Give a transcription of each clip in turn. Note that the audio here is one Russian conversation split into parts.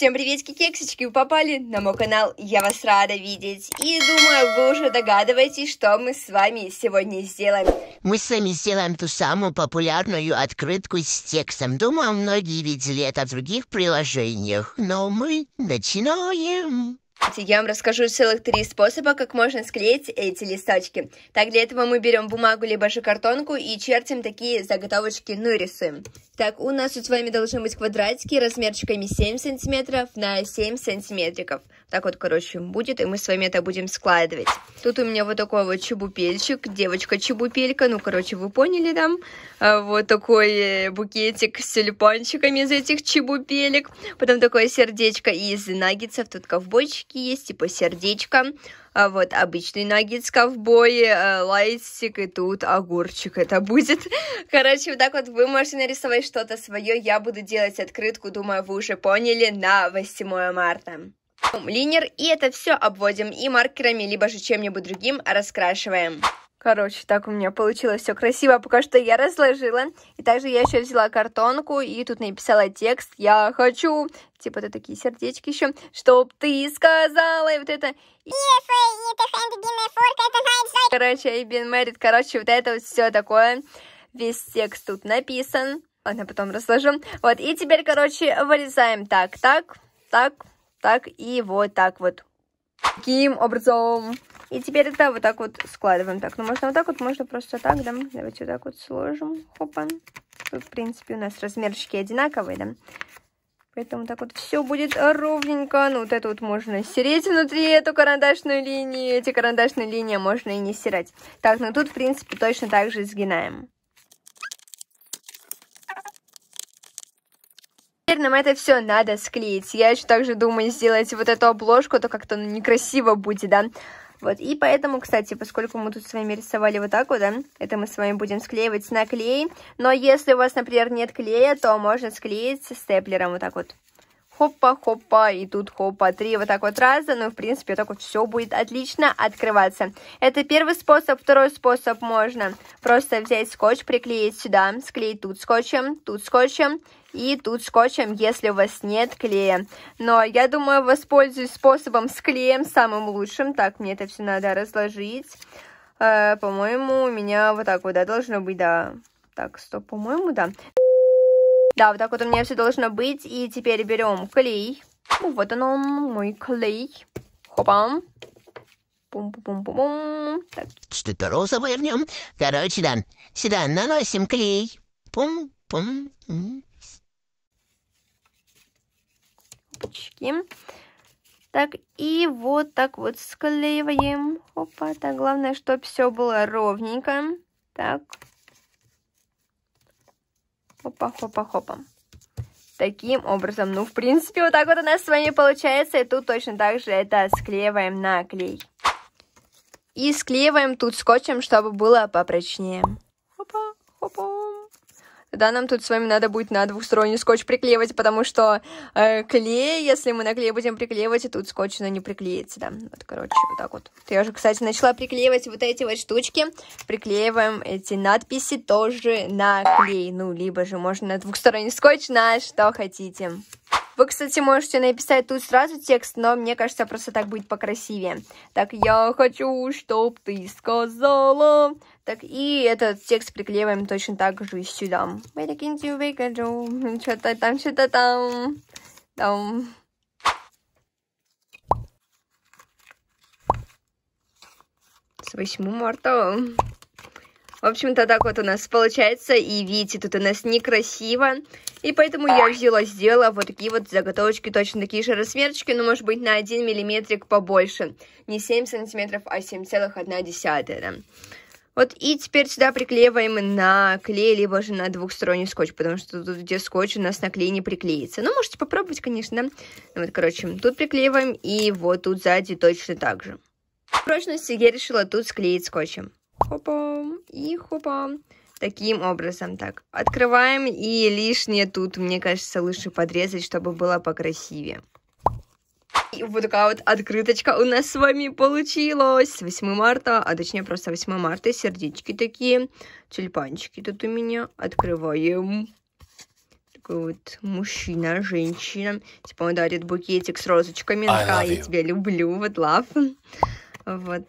Всем приветики, кексички! Вы попали на мой канал, я вас рада видеть. И думаю, вы уже догадываетесь, что мы с вами сегодня сделаем. Мы с вами сделаем ту самую популярную открытку с текстом. Думаю, многие видели это в других приложениях, но мы начинаем. Я вам расскажу целых три способа, как можно склеить эти листочки. Так, для этого мы берем бумагу, либо же картонку и чертим такие заготовочки, ну и рисуем. Так, у нас тут с вами должны быть квадратики размерчиками 7 сантиметров на 7 сантиметриков. Так вот, короче, будет, и мы с вами это будем складывать. Тут у меня вот такой вот чебупельчик, девочка-чебупелька, ну, короче, вы поняли там. А, вот такой э, букетик с тюльпанчиками из этих чебупелек. Потом такое сердечко из наггетсов, тут ковбойчик наггетики есть, типа сердечко, а вот обычный наггет ковбой, э, лайстик и тут огурчик это будет. Короче, вот так вот вы можете нарисовать что-то свое, я буду делать открытку, думаю, вы уже поняли, на 8 марта. Линер, и это все обводим и маркерами, либо же чем-нибудь другим раскрашиваем. Короче, так у меня получилось все красиво, пока что я разложила. И также я еще взяла картонку и тут написала текст «Я хочу». Типа, это такие сердечки еще. «Чтоб ты сказала». И вот это... Короче, I been married. Короче, вот это вот все такое. Весь текст тут написан. Ладно, потом разложу. Вот, и теперь, короче, вырезаем так, так, так, так и вот так вот. Таким образом. И теперь это вот так вот складываем. Так, ну можно вот так вот, можно просто так, да. Давайте вот так вот сложим. Опа. Тут, ну, в принципе, у нас размерчики одинаковые, да. Поэтому так вот все будет ровненько. Ну, вот это вот можно стереть внутри эту карандашную линию. Эти карандашные линии можно и не стирать. Так, ну тут, в принципе, точно так же сгинаем. Теперь нам это все надо склеить. Я еще также думаю сделать вот эту обложку, то как-то ну, некрасиво будет, да. Вот, и поэтому, кстати, поскольку мы тут с вами рисовали вот так вот, да, это мы с вами будем склеивать на клей. Но если у вас, например, нет клея, то можно склеить степлером вот так вот хопа-хопа, и тут хопа, три вот так вот раза, ну, в принципе, вот так вот все будет отлично открываться. Это первый способ, второй способ можно просто взять скотч, приклеить сюда, склеить тут скотчем, тут скотчем, и тут скотчем, если у вас нет клея. Но я думаю, воспользуюсь способом с клеем, самым лучшим. Так, мне это все надо разложить. Э, по-моему, у меня вот так вот, да, должно быть, да. Так, стоп, по-моему, да. Да, вот так вот у меня все должно быть. И теперь берем клей. Ну, вот он, мой клей. Хопам. Пум-пум-пум-пум. Что-то розовое в нем. Короче, да. Сюда наносим клей. Пум-пум. лапочки. Так, и вот так вот склеиваем. Опа, так, главное, чтобы все было ровненько. Так. Опа, хопа, хопа. Таким образом, ну, в принципе, вот так вот у нас с вами получается. И тут точно так же это склеиваем на клей. И склеиваем тут скотчем, чтобы было попрочнее. Опа, хопа. Да, нам тут с вами надо будет на двухсторонний скотч приклеивать, потому что э, клей, если мы на клей будем приклеивать, и тут скотч, на не приклеится, да. Вот, короче, вот так вот. Я уже, кстати, начала приклеивать вот эти вот штучки. Приклеиваем эти надписи тоже на клей, ну, либо же можно на двухсторонний скотч, на что хотите. Вы, кстати, можете написать тут сразу текст, но мне кажется, просто так будет покрасивее. Так, я хочу, чтоб ты сказала. Так, и этот текст приклеиваем точно так же сюда. Что-то там, что-то там. Там. С 8 марта. В общем-то, так вот у нас получается. И видите, тут у нас некрасиво. И поэтому я взяла, сделала вот такие вот заготовочки, точно такие же размерчики, но, может быть, на 1 миллиметрик побольше. Не 7 сантиметров, а 7,1. Да. Вот и теперь сюда приклеиваем на клей, либо же на двухсторонний скотч, потому что тут, где скотч, у нас на клей не приклеится. Ну, можете попробовать, конечно, Ну, вот, короче, тут приклеиваем, и вот тут сзади точно так же. В прочности я решила тут склеить скотчем. Хопа и хопа. Таким образом, так, открываем, и лишнее тут, мне кажется, лучше подрезать, чтобы было покрасивее. И вот такая вот открыточка у нас с вами получилась. 8 марта, а точнее просто 8 марта, сердечки такие, тюльпанчики тут у меня. Открываем. Такой вот мужчина, женщина. Типа он дарит букетик с розочками. Такая, я тебя люблю, вот love. Вот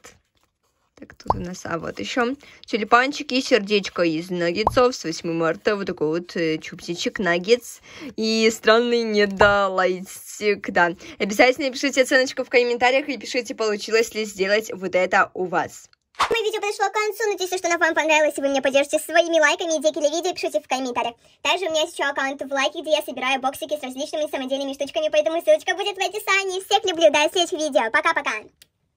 так, тут у нас, а вот еще тюльпанчики, сердечко из наггетсов с 8 марта, вот такой вот э, чупсичек наггетс и странный недолайтик, да. Обязательно пишите оценочку в комментариях и пишите, получилось ли сделать вот это у вас. Мое ну, видео подошло к концу, надеюсь, что оно вам понравилось, и вы меня поддержите своими лайками, идеи или видео, пишите в комментариях. Также у меня есть еще аккаунт в лайке, где я собираю боксики с различными самодельными штучками, поэтому ссылочка будет в описании. Всех люблю, до следующих видео, пока-пока!